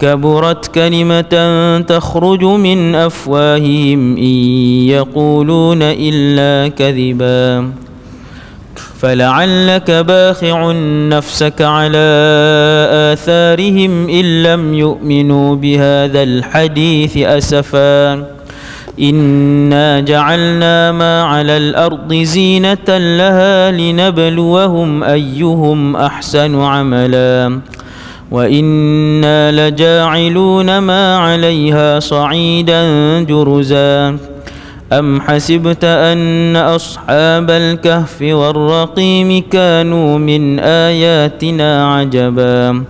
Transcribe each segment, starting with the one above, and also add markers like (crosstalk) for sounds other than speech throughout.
كبرت كلمة تخرج من أفواههم إن يقولون إلا كذبا فلعلك باخع نفسك على آثارهم إن لم يؤمنوا بهذا الحديث أسفا إنا جعلنا ما على الأرض زينة لها لنبلوهم أيهم أحسن عملاً وانا لجاعلون ما عليها صعيدا جرزا ام حسبت ان اصحاب الكهف والرقيم كانوا من اياتنا عجبا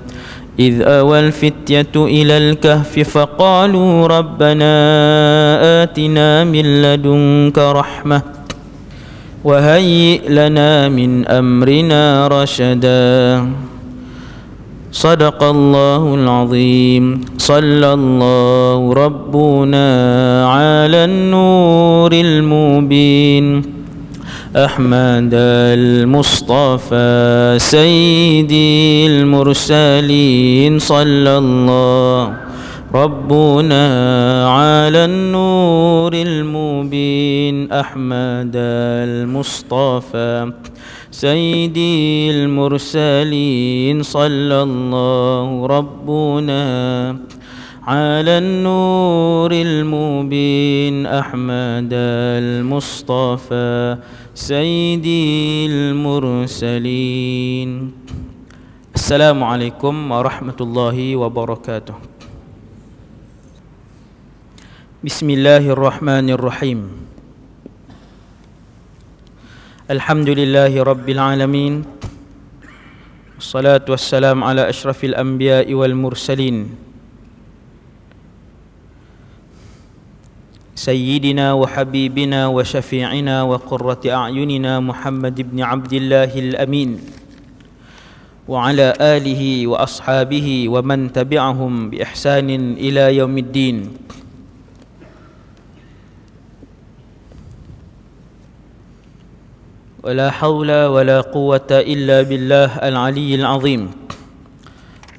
إذ أوى الفتية إلى الكهف فقالوا ربنا آتنا من لدنك رحمة وهيئ لنا من أمرنا رشداً صدق الله العظيم صلى الله ربنا على النور المبين أحمد المصطفى سيدي المرسلين صلى الله ربنا على النور المبين أحمد المصطفى سيدي المرسلين صلى الله ربنا على النور المبين أحمد المصطفى سيدي المرسلين السلام عليكم ورحمة الله وبركاته بسم الله الرحمن الرحيم الحمد لله رب العالمين والصلاة والسلام على أشرف الأنبياء والمرسلين سيدنا وحبيبنا وشفيعنا وقرة أعيننا محمد بن عبد الله الأمين وعلى آله وأصحابه ومن تبعهم بإحسان إلى يوم الدين ولا حول ولا قوة إلا بالله العلي العظيم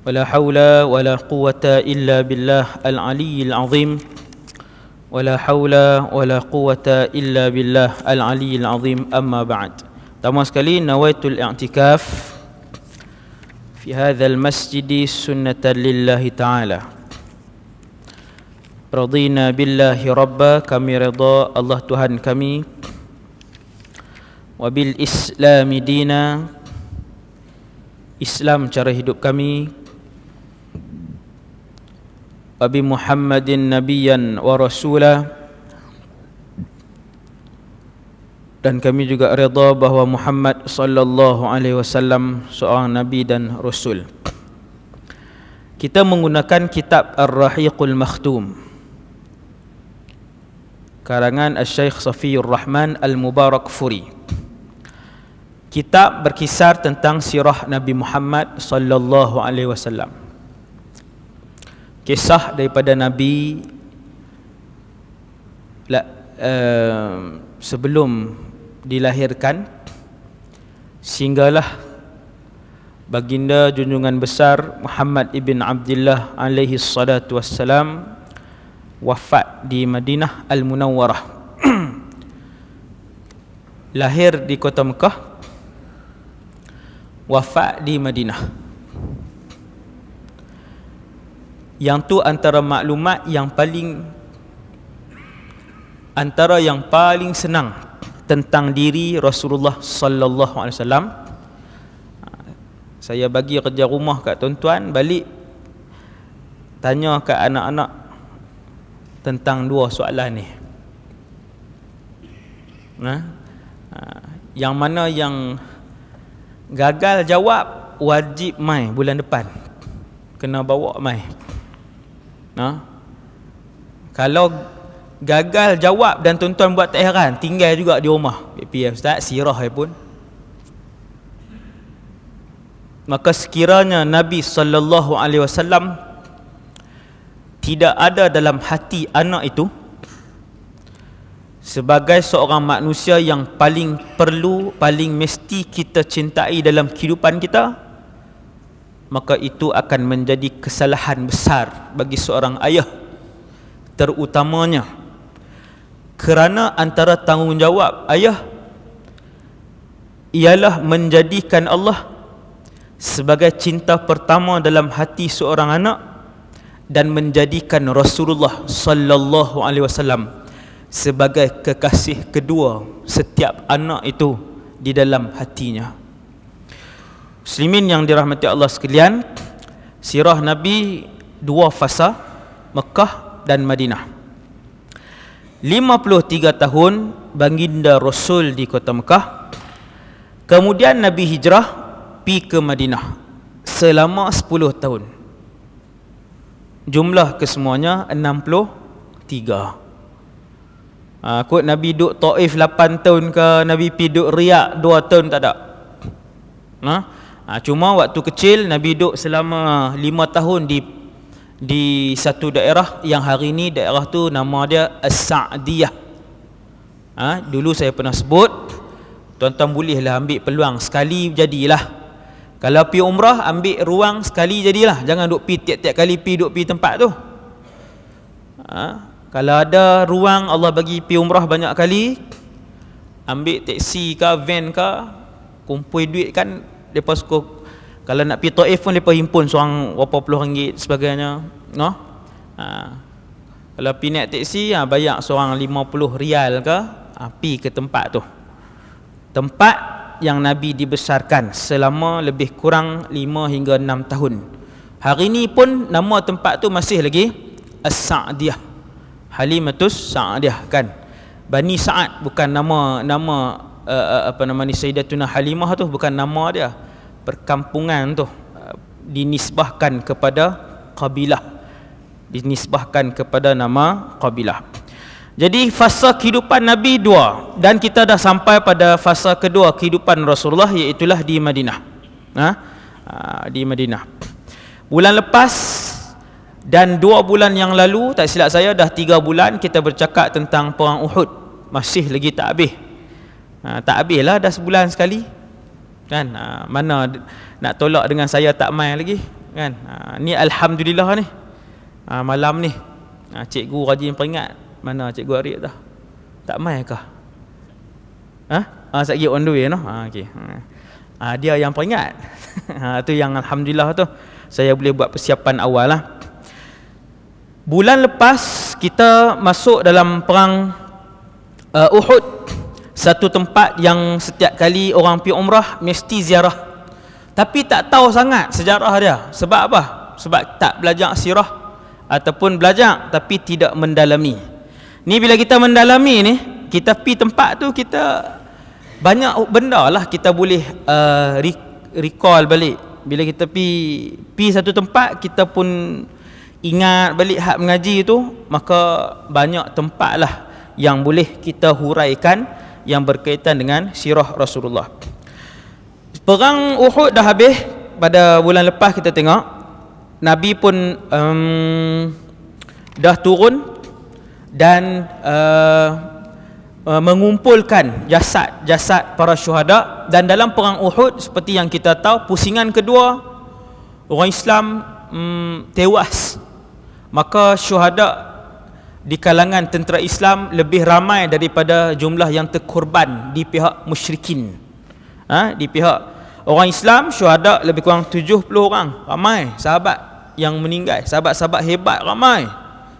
ولا حول ولا قوة إلا بالله العلي العظيم ولا حول ولا قوة إلا بالله العلي العظيم أما بعد تمام sekali نويت الاعتكاف في هذا المسجد سنة لله تعالى رضينا بالله ربا كم رضا الله تهان كمي wabil Islam dina Islam cara hidup kami wabi Muhammadin nabiyan wa rasula dan kami juga redha bahawa Muhammad sallallahu alaihi wasallam seorang nabi dan rasul kita menggunakan kitab Ar-Rahiqul Makhtum karangan Al-Syeikh Safiyur Rahman Al-Mubarak Furi kitab berkisar tentang sirah Nabi Muhammad sallallahu alaihi wasallam. Kisah daripada Nabi la, uh, sebelum dilahirkan sehinggalah baginda junjungan besar Muhammad ibn Abdullah alaihi salatu wasallam wafat di Madinah Al-Munawwarah. (clears throat) Lahir di kota Mekah wafat di Madinah. Yang tu antara maklumat yang paling antara yang paling senang tentang diri Rasulullah sallallahu alaihi wasallam. Saya bagi kerja rumah kat tuan-tuan balik tanya kat anak-anak tentang dua soalan ni. Nah. Ha? Ha, yang mana yang Gagal jawab wajib mai bulan depan. Kena bawa mai. Ha? Kalau gagal jawab dan tuan-tuan buat tak heran, tinggal juga di rumah. PPM Ustaz, sirah pun. Maka sekiranya Nabi saw tidak ada dalam hati anak itu, sebagai seorang manusia yang paling perlu paling mesti kita cintai dalam kehidupan kita maka itu akan menjadi kesalahan besar bagi seorang ayah terutamanya kerana antara tanggungjawab ayah ialah menjadikan Allah sebagai cinta pertama dalam hati seorang anak dan menjadikan Rasulullah sallallahu alaihi wasallam sebagai kekasih kedua setiap anak itu di dalam hatinya. Muslimin yang dirahmati Allah sekalian, sirah Nabi dua fasa, Mekah dan Madinah. 53 tahun banginda Rasul di kota Mekah. Kemudian Nabi hijrah pi ke Madinah selama 10 tahun. Jumlah kesemuanya tiga. Ha, kot Nabi duk ta'if 8 tahun ke Nabi pi duk riak 2 tahun tak ada ha? ha? Cuma waktu kecil Nabi duk selama 5 tahun di di satu daerah yang hari ini daerah tu nama dia As-Sa'diyah ha? Dulu saya pernah sebut Tuan-tuan bolehlah ambil peluang sekali jadilah Kalau pi umrah ambil ruang sekali jadilah Jangan duk pi tiap-tiap kali pi duk pi tempat tu ha? Kalau ada ruang Allah bagi pi umrah banyak kali, ambil teksi ke van ke, kumpul duit kan depa suka kalau nak pi Taif pun depa himpun seorang berapa puluh ringgit sebagainya, no? Ha. Kalau pi naik teksi ha, bayar seorang 50 rial ke, ha, pi ke tempat tu. Tempat yang Nabi dibesarkan selama lebih kurang 5 hingga 6 tahun. Hari ini pun nama tempat tu masih lagi As-Sa'diyah. Halimatus Sa'adiyah kan. Bani Sa'ad bukan nama nama uh, apa nama ni Sayyidatuna Halimah tu bukan nama dia. Perkampungan tu uh, dinisbahkan kepada kabilah. Dinisbahkan kepada nama kabilah. Jadi fasa kehidupan Nabi dua dan kita dah sampai pada fasa kedua kehidupan Rasulullah iaitu di Madinah. Ha? Uh, di Madinah. Bulan lepas dan dua bulan yang lalu tak silap saya dah tiga bulan kita bercakap tentang perang Uhud masih lagi tak habis ha, tak habis lah dah sebulan sekali kan ha, mana nak tolak dengan saya tak main lagi kan ha, ni Alhamdulillah ni ha, malam ni ha, cikgu rajin peringat mana cikgu Arif dah tak main kah ha? ha sekejap lagi on the way no? ha, okay. Ha. ha, dia yang peringat (laughs) ha, tu yang Alhamdulillah tu saya boleh buat persiapan awal lah Bulan lepas kita masuk dalam perang uh, Uhud satu tempat yang setiap kali orang pergi umrah mesti ziarah. Tapi tak tahu sangat sejarah dia. Sebab apa? Sebab tak belajar sirah ataupun belajar tapi tidak mendalami. Ni bila kita mendalami ni, kita pi tempat tu kita banyak benda lah kita boleh uh, recall balik. Bila kita pi pi satu tempat kita pun ingat balik hak mengaji tu maka banyak tempat lah yang boleh kita huraikan yang berkaitan dengan sirah Rasulullah. Perang Uhud dah habis pada bulan lepas kita tengok Nabi pun um, dah turun dan uh, uh, mengumpulkan jasad-jasad para syuhada dan dalam perang Uhud seperti yang kita tahu pusingan kedua orang Islam um, tewas maka syuhada di kalangan tentera Islam lebih ramai daripada jumlah yang terkorban di pihak musyrikin ha? di pihak orang Islam syuhada lebih kurang 70 orang ramai sahabat yang meninggal sahabat-sahabat hebat ramai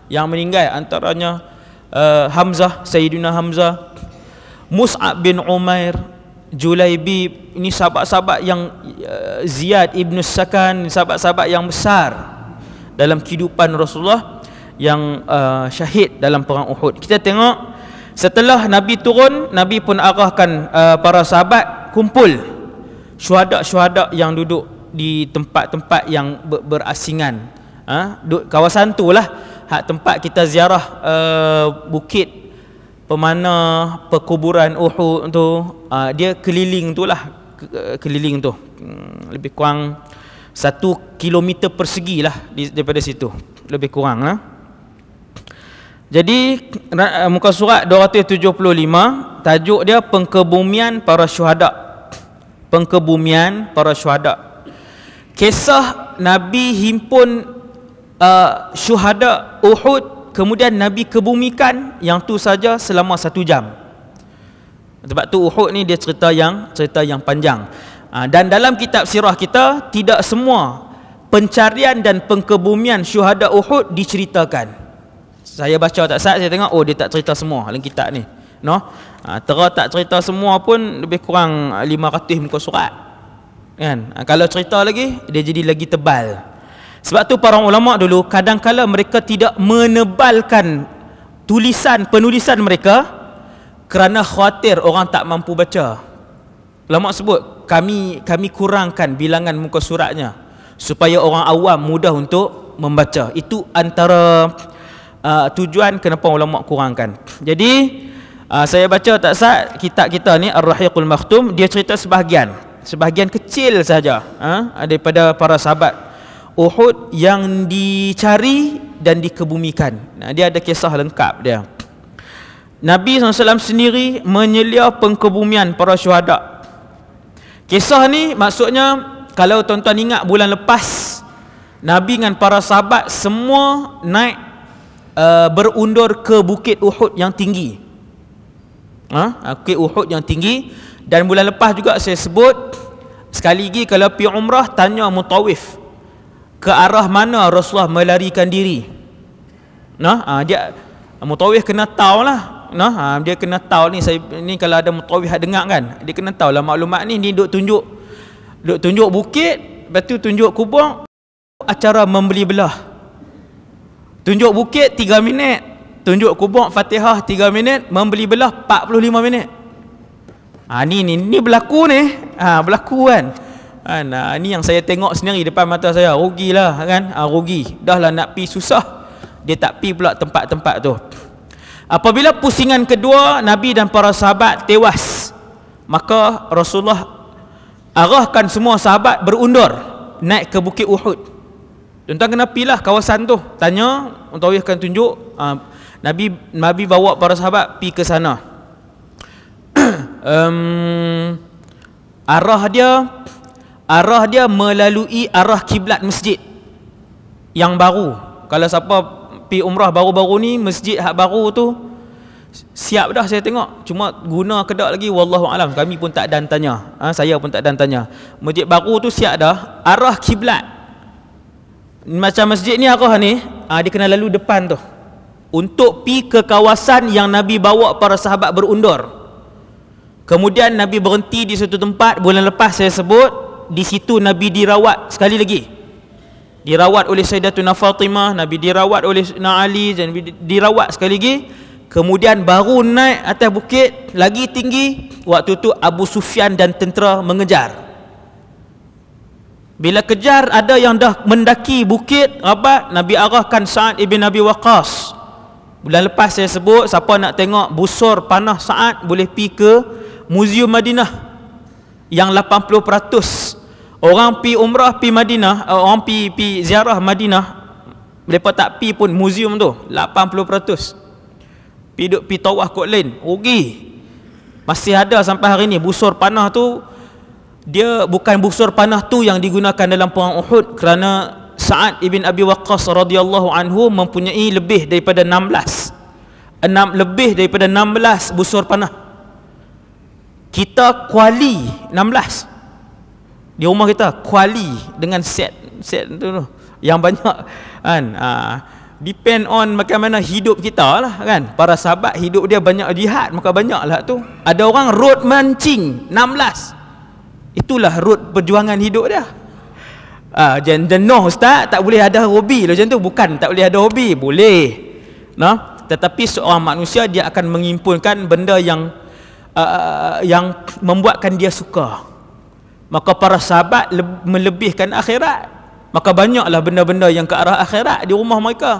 yang meninggal antaranya uh, Hamzah Sayyidina Hamzah Mus'ab bin Umair Julaibi ini sahabat-sahabat yang uh, Ziyad ibn Sakan sahabat-sahabat yang besar dalam kehidupan Rasulullah yang uh, syahid dalam perang Uhud. Kita tengok setelah Nabi turun, Nabi pun arahkan uh, para sahabat kumpul syuhada-syuhada yang duduk di tempat-tempat yang ber- berasingan. Ha? Duk, kawasan tu lah hak tempat kita ziarah uh, bukit pemana perkuburan Uhud tu uh, dia keliling tu lah keliling tu hmm, lebih kurang satu kilometer persegi lah daripada situ lebih kurang lah jadi eh, muka surat 275 tajuk dia pengkebumian para syuhada pengkebumian para syuhada kisah Nabi himpun uh, syuhada Uhud kemudian Nabi kebumikan yang tu saja selama satu jam sebab tu Uhud ni dia cerita yang cerita yang panjang Ah, dan dalam kitab sirah kita tidak semua pencarian dan pengkebumian syuhada Uhud diceritakan. Saya baca tak sat saya tengok oh dia tak cerita semua dalam kitab ni. No. Ha, tera tak cerita semua pun lebih kurang 500 muka surat. Kan? Ha, kalau cerita lagi dia jadi lagi tebal. Sebab tu para ulama dulu kadang kala mereka tidak menebalkan tulisan penulisan mereka kerana khawatir orang tak mampu baca. Ulama sebut kami kami kurangkan bilangan muka suratnya supaya orang awam mudah untuk membaca itu antara uh, tujuan kenapa ulama kurangkan jadi uh, saya baca tak sah kitab kita ni Ar-Rahiqul Maktum dia cerita sebahagian sebahagian kecil saja uh, daripada para sahabat Uhud yang dicari dan dikebumikan nah, dia ada kisah lengkap dia Nabi SAW sendiri menyelia pengkebumian para syuhada' Kisah ni maksudnya kalau tuan-tuan ingat bulan lepas Nabi dengan para sahabat semua naik uh, berundur ke Bukit Uhud yang tinggi. Ha? Ah, Bukit Uhud yang tinggi dan bulan lepas juga saya sebut sekali lagi kalau pi umrah tanya mutawif ke arah mana Rasulullah melarikan diri. Nah, ha, dia mutawif kena tahu lah nah ha, dia kena tahu ni saya ni kalau ada mutawih dengar kan dia kena tahu lah maklumat ni ni duk tunjuk duk tunjuk bukit lepas tu tunjuk kubur acara membeli belah tunjuk bukit 3 minit tunjuk kubur fatihah 3 minit membeli belah 45 minit ha, ni ni ni berlaku ni ha, berlaku kan kan ha, ni yang saya tengok sendiri depan mata saya rugilah kan ha, rugi dah lah nak pi susah dia tak pi pula tempat-tempat tu Apabila pusingan kedua Nabi dan para sahabat tewas Maka Rasulullah Arahkan semua sahabat berundur Naik ke Bukit Uhud Tuan-tuan kena pilah kawasan tu Tanya Untuk awak akan tunjuk ah, Nabi Nabi bawa para sahabat pergi ke sana um, (clears throat) Arah dia Arah dia melalui arah kiblat masjid Yang baru Kalau siapa pergi umrah baru-baru ni masjid hak baru tu siap dah saya tengok cuma guna ke tak lagi wallahu alam kami pun tak dan tanya ha, saya pun tak dan tanya masjid baru tu siap dah arah kiblat macam masjid ni arah ni ha, dia kena lalu depan tu untuk pi ke kawasan yang nabi bawa para sahabat berundur kemudian nabi berhenti di satu tempat bulan lepas saya sebut di situ nabi dirawat sekali lagi dirawat oleh Sayyidatuna Fatimah, Nabi dirawat oleh Sayyidina Ali dan dirawat sekali lagi. Kemudian baru naik atas bukit lagi tinggi waktu tu Abu Sufyan dan tentera mengejar. Bila kejar ada yang dah mendaki bukit Rabat, Nabi arahkan Sa'ad ibn Nabi Waqqas. Bulan lepas saya sebut siapa nak tengok busur panah Sa'ad boleh pergi ke Museum Madinah yang Orang pi umrah pi Madinah, eh, orang pi pi ziarah Madinah mereka tak pi pun muzium tu 80%. Pi duk pi tawaf kot lain, rugi. Masih ada sampai hari ni busur panah tu dia bukan busur panah tu yang digunakan dalam perang Uhud kerana Sa'ad ibn Abi Waqqas radhiyallahu anhu mempunyai lebih daripada 16. Enam lebih daripada 16 busur panah. Kita kuali 16 di rumah kita kuali dengan set set tu, tu yang banyak kan aa, ah, depend on macam mana hidup kita lah kan para sahabat hidup dia banyak jihad maka banyak lah tu ada orang road mancing 16 itulah road perjuangan hidup dia Ah, jangan no ustaz tak boleh ada hobi lah macam tu bukan tak boleh ada hobi boleh no? tetapi seorang manusia dia akan mengimpulkan benda yang uh, yang membuatkan dia suka maka para sahabat melebihkan akhirat maka banyaklah benda-benda yang ke arah akhirat di rumah mereka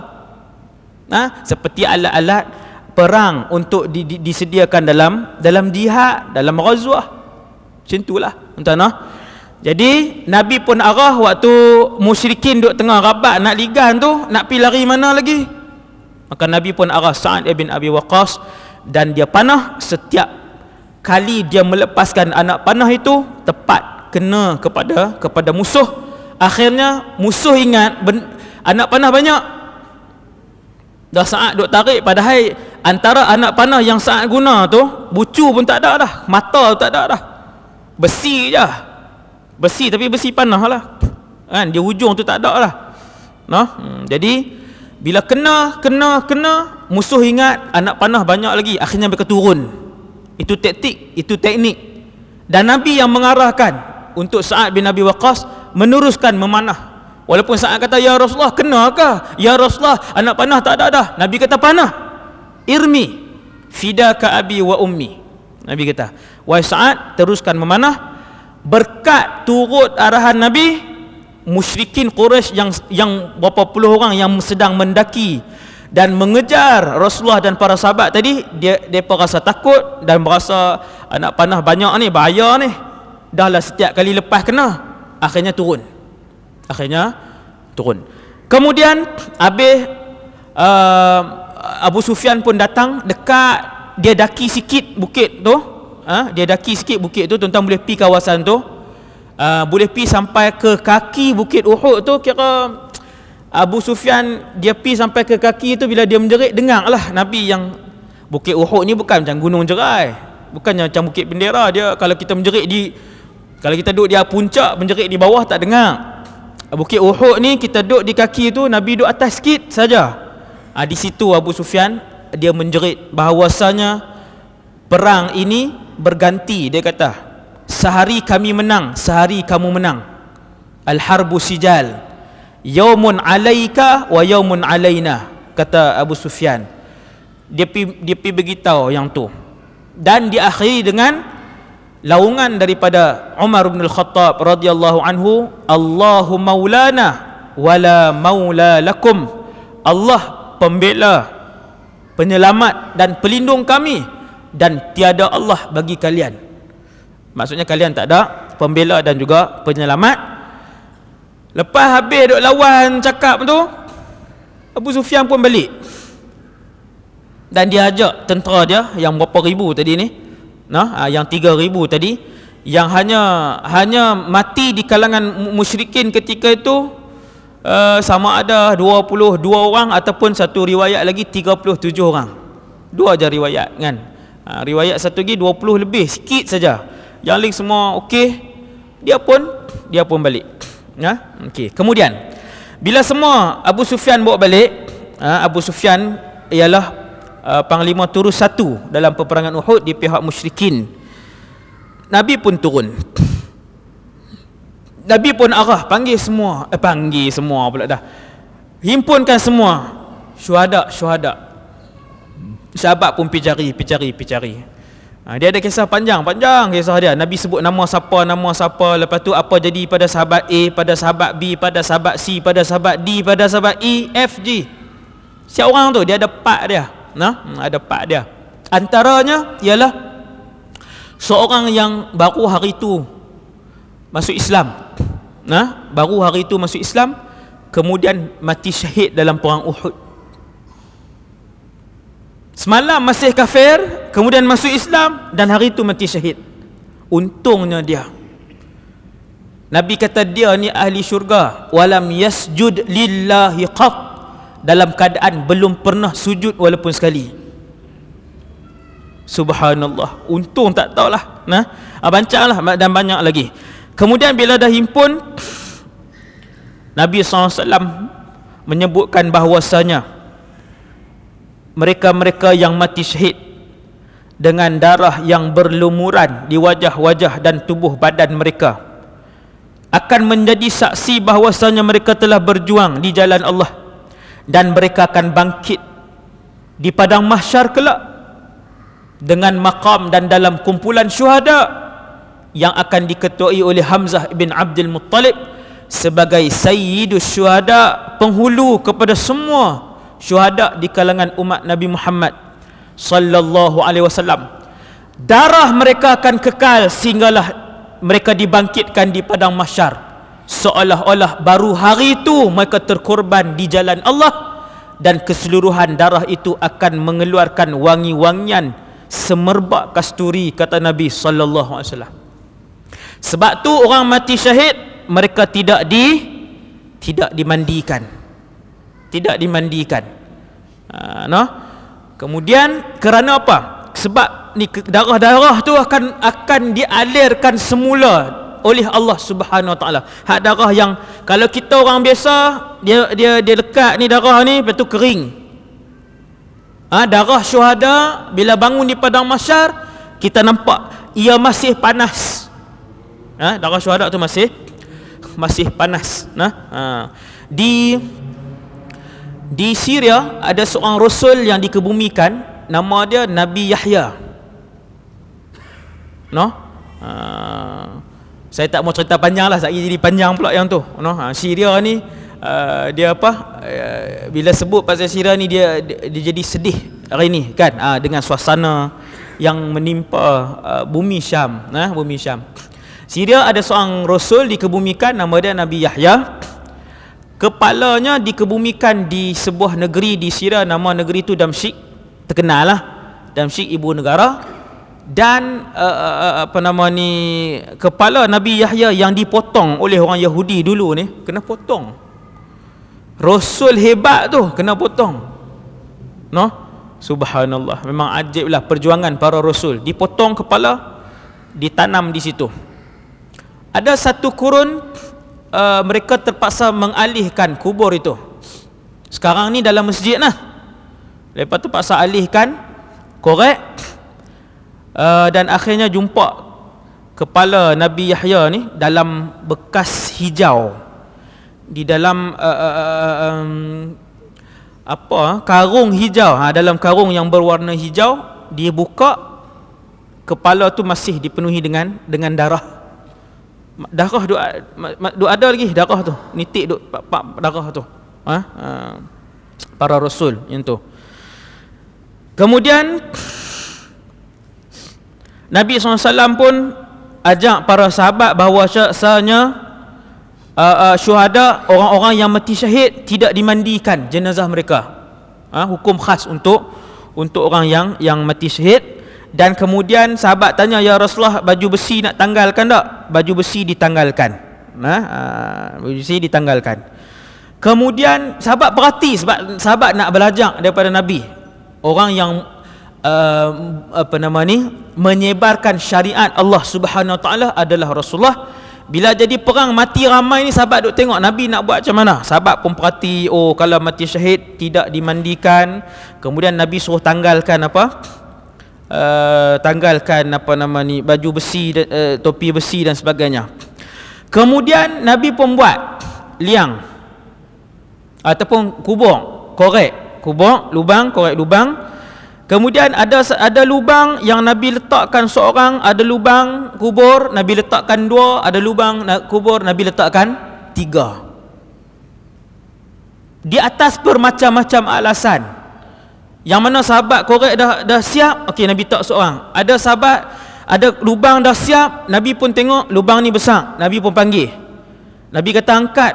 ha? seperti alat-alat perang untuk di, di, disediakan dalam dalam jihad dalam ghazwah macam itulah entahna jadi nabi pun arah waktu musyrikin duk tengah rabat nak ligan tu nak pi lari mana lagi maka nabi pun arah Sa'ad ibn Abi Waqqas dan dia panah setiap kali dia melepaskan anak panah itu tepat kena kepada kepada musuh akhirnya musuh ingat ben, anak panah banyak dah saat duk tarik padahal antara anak panah yang saat guna tu bucu pun tak ada dah mata pun tak ada dah besi je besi tapi besi panah lah kan di hujung tu tak ada lah nah hmm, jadi bila kena kena kena musuh ingat anak panah banyak lagi akhirnya mereka turun itu taktik itu teknik dan nabi yang mengarahkan untuk Sa'ad bin Abi Waqas meneruskan memanah walaupun Sa'ad kata Ya Rasulullah kenakah Ya Rasulullah anak panah tak ada dah Nabi kata panah irmi fida ka abi wa ummi Nabi kata wahai Sa'ad teruskan memanah berkat turut arahan Nabi musyrikin Quraisy yang yang berapa puluh orang yang sedang mendaki dan mengejar Rasulullah dan para sahabat tadi dia depa rasa takut dan berasa anak panah banyak ni bahaya ni dahlah setiap kali lepas kena akhirnya turun akhirnya turun kemudian habis uh, Abu Sufyan pun datang dekat dia daki sikit bukit tu ha? dia daki sikit bukit tu tuan-tuan boleh pergi kawasan tu uh, boleh pergi sampai ke kaki bukit Uhud tu kira Abu Sufyan dia pi sampai ke kaki tu bila dia menjerit dengar lah Nabi yang Bukit Uhud ni bukan macam gunung jerai bukan macam bukit bendera dia Kalau kita menjerit di kalau kita duduk di puncak menjerit di bawah tak dengar. Bukit Uhud ni kita duduk di kaki tu Nabi duduk atas sikit saja. Ha, di situ Abu Sufyan dia menjerit bahawasanya perang ini berganti dia kata. Sehari kami menang, sehari kamu menang. Al harbu sijal. Yaumun alaika wa yaumun alaina kata Abu Sufyan. Dia pi dia pi beritahu yang tu. Dan diakhiri dengan laungan daripada Umar bin Al-Khattab radhiyallahu anhu Allahu maulana wala maula lakum Allah pembela penyelamat dan pelindung kami dan tiada Allah bagi kalian maksudnya kalian tak ada pembela dan juga penyelamat lepas habis duk lawan cakap tu Abu Sufyan pun balik dan dia ajak tentera dia yang berapa ribu tadi ni nah ah, yang 3000 tadi yang hanya hanya mati di kalangan musyrikin ketika itu uh, sama ada 22 orang ataupun satu riwayat lagi 37 orang dua aja riwayat kan ha, riwayat satu lagi 20 lebih sikit saja yang lain semua okey dia pun dia pun balik ya ha? okey kemudian bila semua Abu Sufyan bawa balik ha, Abu Sufyan ialah uh, panglima turun satu dalam peperangan Uhud di pihak musyrikin. Nabi pun turun. Nabi pun arah panggil semua, eh, panggil semua pula dah. Himpunkan semua syuhada, syuhada. Sahabat pun pergi cari, pergi cari, pergi cari. Ha, dia ada kisah panjang, panjang kisah dia. Nabi sebut nama siapa, nama siapa. Lepas tu apa jadi pada sahabat A, pada sahabat B, pada sahabat C, pada sahabat D, pada sahabat E, F, G. Siap orang tu, dia ada part dia nah ada part dia antaranya ialah seorang yang baru hari itu masuk Islam nah baru hari itu masuk Islam kemudian mati syahid dalam perang Uhud semalam masih kafir kemudian masuk Islam dan hari itu mati syahid untungnya dia Nabi kata dia ni ahli syurga walam yasjud lillahi qat dalam keadaan belum pernah sujud walaupun sekali subhanallah untung tak tahulah nah ah, bancalah dan banyak lagi kemudian bila dah himpun Nabi SAW menyebutkan bahawasanya mereka-mereka yang mati syahid dengan darah yang berlumuran di wajah-wajah dan tubuh badan mereka akan menjadi saksi bahawasanya mereka telah berjuang di jalan Allah dan mereka akan bangkit di padang mahsyar kelak dengan maqam dan dalam kumpulan syuhada yang akan diketuai oleh Hamzah bin Abdul Muttalib sebagai sayyidus syuhada penghulu kepada semua syuhada di kalangan umat Nabi Muhammad sallallahu alaihi wasallam darah mereka akan kekal sehinggalah mereka dibangkitkan di padang mahsyar seolah-olah baru hari itu mereka terkorban di jalan Allah dan keseluruhan darah itu akan mengeluarkan wangi-wangian semerbak kasturi kata Nabi sallallahu alaihi wasallam. Sebab tu orang mati syahid mereka tidak di tidak dimandikan. Tidak dimandikan. Ah no. Kemudian kerana apa? Sebab ni darah-darah tu akan akan dialirkan semula oleh Allah Subhanahu Wa Taala. Hak darah yang kalau kita orang biasa dia dia dia lekat ni darah ni betul kering. Ha, darah syuhada bila bangun di padang mahsyar kita nampak ia masih panas. Ha, darah syuhada tu masih masih panas. Nah, ha, di di Syria ada seorang rasul yang dikebumikan nama dia Nabi Yahya. No? Ha, saya tak mau cerita panjang lah sakit jadi panjang pula yang tu no? ha, Syria ni uh, dia apa uh, bila sebut pasal Syria ni dia, dia, dia jadi sedih hari ni kan uh, dengan suasana yang menimpa uh, bumi Syam uh, bumi Syam Syria ada seorang rasul dikebumikan nama dia Nabi Yahya kepalanya dikebumikan di sebuah negeri di Syria nama negeri tu Damsyik terkenal lah Damsyik ibu negara dan uh, apa nama ni kepala Nabi Yahya yang dipotong oleh orang Yahudi dulu ni kena potong. Rasul hebat tu kena potong. No? Subhanallah. Memang ajaiblah perjuangan para rasul. Dipotong kepala ditanam di situ. Ada satu kurun uh, mereka terpaksa mengalihkan kubur itu. Sekarang ni dalam masjid lah. Lepas tu paksa alihkan. Korek Uh, dan akhirnya jumpa kepala Nabi Yahya ni dalam bekas hijau di dalam uh, uh, uh, um, apa karung hijau ha dalam karung yang berwarna hijau dia buka kepala tu masih dipenuhi dengan dengan darah darah duk, duk ada lagi darah tu nitik duk pak, pak, darah tu ha? Uh, para rasul yang tu kemudian Nabi SAW pun ajak para sahabat bahawa syasanya uh, uh, syuhada orang-orang yang mati syahid tidak dimandikan jenazah mereka. Uh, hukum khas untuk untuk orang yang yang mati syahid dan kemudian sahabat tanya ya Rasulullah baju besi nak tanggalkan tak? Baju besi ditanggalkan. Nah, ha, ha, uh, baju besi ditanggalkan. Kemudian sahabat perhati sebab sahabat nak belajar daripada Nabi. Orang yang Um, apa nama ni menyebarkan syariat Allah Subhanahu taala adalah Rasulullah bila jadi perang mati ramai ni sahabat duk tengok Nabi nak buat macam mana sahabat pun perhati oh kalau mati syahid tidak dimandikan kemudian Nabi suruh tanggalkan apa Uh, tanggalkan apa nama ni baju besi uh, topi besi dan sebagainya. Kemudian Nabi pun buat liang ataupun kubur, korek kubur, lubang korek lubang. Kemudian ada ada lubang yang Nabi letakkan seorang, ada lubang kubur Nabi letakkan dua, ada lubang kubur Nabi letakkan tiga. Di atas bermacam-macam alasan. Yang mana sahabat korek dah dah siap, okey Nabi tak seorang. Ada sahabat ada lubang dah siap, Nabi pun tengok lubang ni besar, Nabi pun panggil. Nabi kata angkat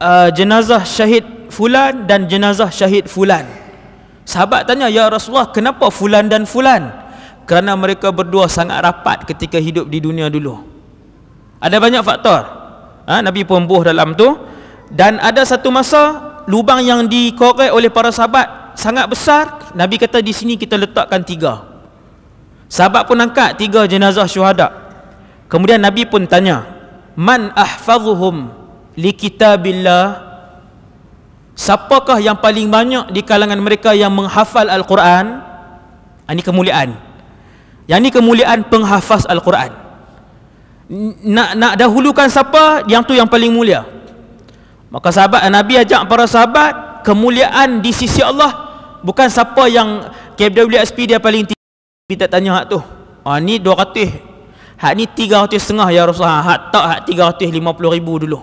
uh, jenazah syahid fulan dan jenazah syahid fulan. Sahabat tanya, "Ya Rasulullah, kenapa fulan dan fulan?" Kerana mereka berdua sangat rapat ketika hidup di dunia dulu. Ada banyak faktor. Ha, Nabi pun buh dalam tu dan ada satu masa lubang yang dikorek oleh para sahabat sangat besar. Nabi kata di sini kita letakkan tiga. Sahabat pun angkat tiga jenazah syuhada. Kemudian Nabi pun tanya, "Man ahfazuhum li kitabillah?" siapakah yang paling banyak di kalangan mereka yang menghafal Al-Quran ah, ini kemuliaan yang ini kemuliaan penghafaz Al-Quran nak, nak dahulukan siapa yang tu yang paling mulia maka sahabat Nabi ajak para sahabat kemuliaan di sisi Allah bukan siapa yang KWSP dia paling tinggi kita tanya hak tu ha, ni 200 hak ni 300 setengah ya Rasulullah hak tak hak puluh ribu dulu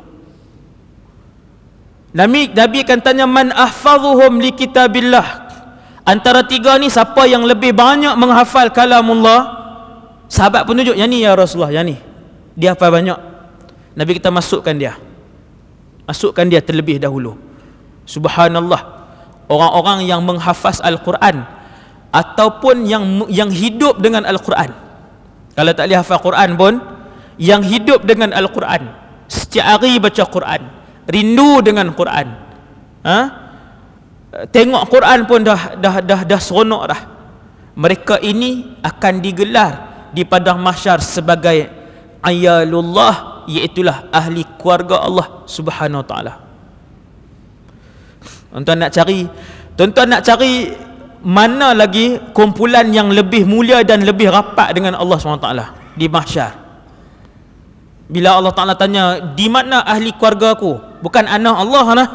Nabi, Nabi akan tanya man ahfazuhum li kitabillah. Antara tiga ni siapa yang lebih banyak menghafal kalamullah? Sahabat pun tunjuk yang ni ya Rasulullah, yang ni. Dia hafal banyak. Nabi kita masukkan dia. Masukkan dia terlebih dahulu. Subhanallah. Orang-orang yang menghafaz Al-Quran ataupun yang yang hidup dengan Al-Quran. Kalau tak boleh hafal Quran pun yang hidup dengan Al-Quran, setiap hari baca Quran, rindu dengan Quran. Ha? Tengok Quran pun dah dah dah dah seronok dah. Mereka ini akan digelar di padang mahsyar sebagai ayalullah iaitu ahli keluarga Allah Subhanahu Wa Taala. Tuan-tuan nak cari Tuan-tuan nak cari mana lagi kumpulan yang lebih mulia dan lebih rapat dengan Allah Subhanahu SWT di mahsyar bila Allah Ta'ala tanya Di mana ahli keluarga aku Bukan anak Allah lah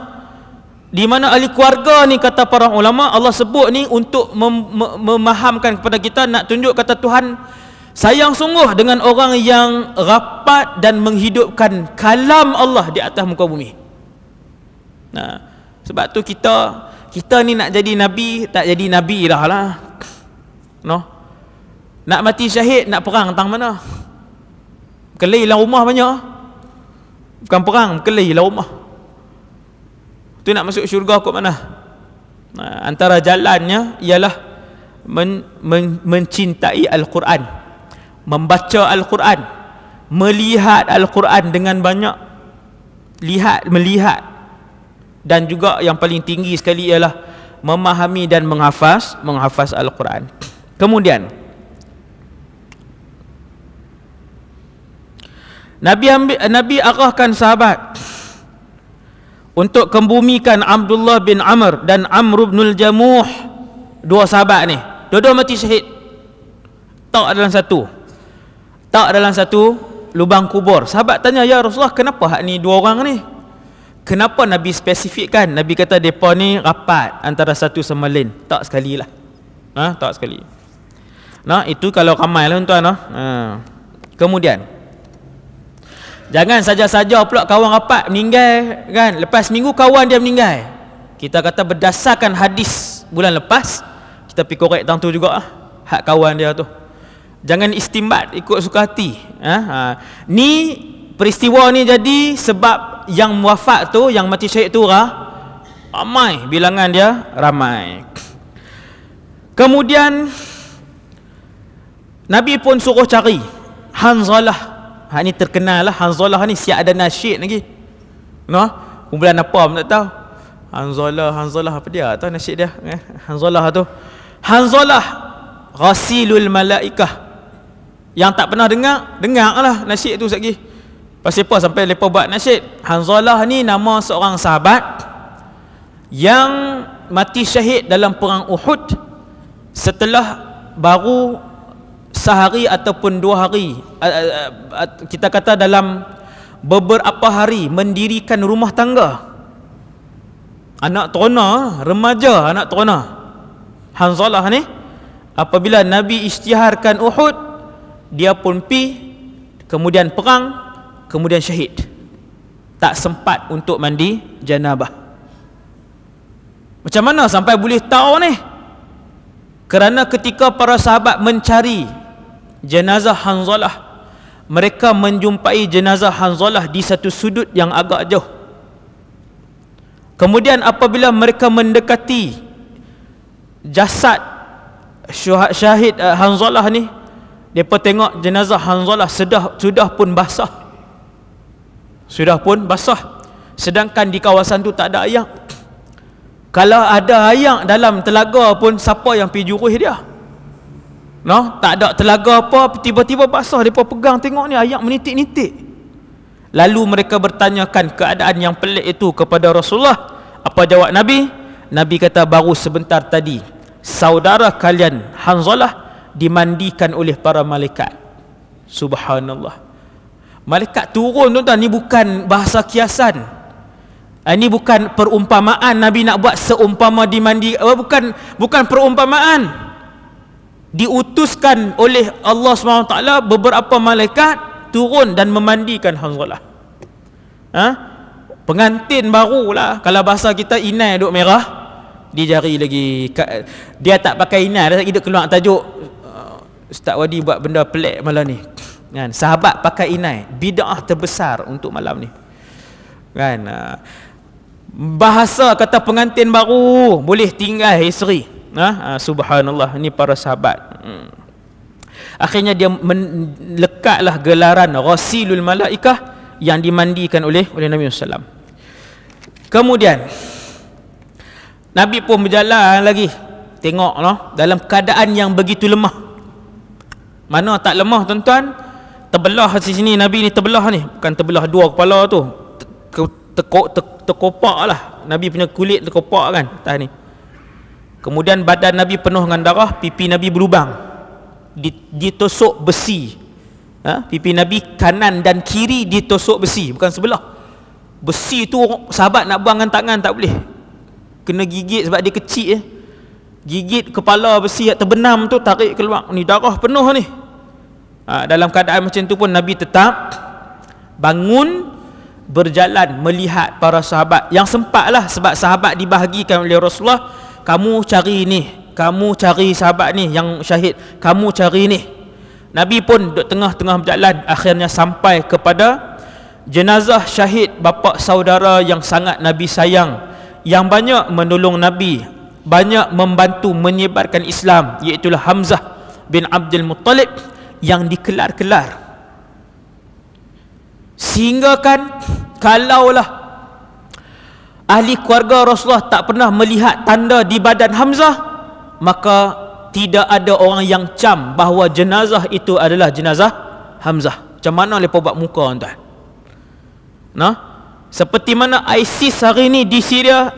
di mana ahli keluarga ni kata para ulama Allah sebut ni untuk mem- mem- memahamkan kepada kita nak tunjuk kata Tuhan sayang sungguh dengan orang yang rapat dan menghidupkan kalam Allah di atas muka bumi. Nah, sebab tu kita kita ni nak jadi nabi tak jadi nabi dah lah. lah. No. Nak mati syahid nak perang tang mana? Kelih lah rumah banyak Bukan perang, kelih lah rumah Itu nak masuk syurga kot mana? Nah, ha, antara jalannya ialah men, men, mencintai Al-Quran membaca Al-Quran melihat Al-Quran dengan banyak lihat, melihat dan juga yang paling tinggi sekali ialah memahami dan menghafaz menghafaz Al-Quran kemudian Nabi ambil, Nabi arahkan sahabat untuk kembumikan Abdullah bin Amr dan Amr bin Jamuh dua sahabat ni. Dua-dua mati syahid. Tak dalam satu. Tak dalam satu lubang kubur. Sahabat tanya, "Ya Rasulullah, kenapa hak ni dua orang ni?" Kenapa Nabi spesifikkan? Nabi kata depa ni rapat antara satu sama lain. Tak sekali lah. Ha, tak sekali. Nah, itu kalau ramai lah tuan-tuan. Ah. Ha. Kemudian, Jangan saja-saja pula kawan rapat meninggal kan. Lepas minggu kawan dia meninggal. Kita kata berdasarkan hadis bulan lepas kita pergi korek tentu juga ah hak kawan dia tu. Jangan istimbat ikut suka hati. Eh? Ha. Ni peristiwa ni jadi sebab yang wafat tu yang mati syahid tu lah ramai bilangan dia ramai. Kemudian Nabi pun suruh cari Hanzalah Hak ni terkenal lah Hanzalah ni siap ada nasyid lagi. No? Kumpulan apa pun tak tahu. Hanzalah, Hanzalah apa dia? Tahu nasyid dia? Eh? Hanzalah tu. Hanzalah Ghasilul Malaikah. Yang tak pernah dengar, dengar lah nasyid tu satgi. Pasal apa sampai lepa buat nasyid? Hanzalah ni nama seorang sahabat yang mati syahid dalam perang Uhud setelah baru sehari ataupun dua hari kita kata dalam beberapa hari mendirikan rumah tangga anak terona remaja anak terona Hanzalah ni apabila Nabi isytiharkan Uhud dia pun pi kemudian perang kemudian syahid tak sempat untuk mandi janabah macam mana sampai boleh tahu ni kerana ketika para sahabat mencari jenazah Hanzalah mereka menjumpai jenazah Hanzalah di satu sudut yang agak jauh kemudian apabila mereka mendekati jasad syahid eh, Hanzalah ni mereka tengok jenazah Hanzalah sedah, sudah pun basah sudah pun basah sedangkan di kawasan tu tak ada ayam. kalau ada ayam dalam telaga pun siapa yang pergi juruh dia No, tak ada telaga apa, tiba-tiba basah depa pegang tengok ni ayak menitik-nitik. Lalu mereka bertanyakan keadaan yang pelik itu kepada Rasulullah. Apa jawab Nabi? Nabi kata baru sebentar tadi saudara kalian Hanzalah dimandikan oleh para malaikat. Subhanallah. Malaikat turun tuan ini bukan bahasa kiasan. Ini eh, bukan perumpamaan Nabi nak buat seumpama dimandi eh, bukan bukan perumpamaan diutuskan oleh Allah SWT beberapa malaikat turun dan memandikan Hanzalah. Ha? Pengantin lah kalau bahasa kita inai duk merah dia jari lagi dia tak pakai inai dah hidup keluar tajuk uh, Ustaz Wadi buat benda pelik malam ni. Kan sahabat pakai inai bidah terbesar untuk malam ni. Kan uh, bahasa kata pengantin baru boleh tinggal isteri. Ha? ha? subhanallah ni para sahabat hmm. akhirnya dia melekatlah gelaran rasilul malaikah yang dimandikan oleh oleh Nabi SAW kemudian Nabi pun berjalan lagi tengok lah dalam keadaan yang begitu lemah mana tak lemah tuan-tuan terbelah di sini Nabi ni terbelah ni bukan terbelah dua kepala tu terkopak lah Nabi punya kulit tekopak kan atas ni Kemudian badan Nabi penuh dengan darah, pipi Nabi berlubang. Ditusuk besi. Ha? Pipi Nabi kanan dan kiri ditusuk besi, bukan sebelah. Besi tu sahabat nak buang dengan tangan tak boleh. Kena gigit sebab dia kecil ya. Eh. Gigit kepala besi yang terbenam tu tarik keluar. Ni darah penuh ni. Ha, dalam keadaan macam tu pun Nabi tetap bangun berjalan melihat para sahabat yang sempatlah sebab sahabat dibahagikan oleh Rasulullah kamu cari ni kamu cari sahabat ni yang syahid kamu cari ni Nabi pun duduk tengah-tengah berjalan akhirnya sampai kepada jenazah syahid bapa saudara yang sangat Nabi sayang yang banyak menolong Nabi banyak membantu menyebarkan Islam iaitu Hamzah bin Abdul Muttalib yang dikelar-kelar sehingga kan kalaulah ahli keluarga Rasulullah tak pernah melihat tanda di badan Hamzah maka tidak ada orang yang cam bahawa jenazah itu adalah jenazah Hamzah macam mana mereka buat muka tuan nah seperti mana ISIS hari ini di Syria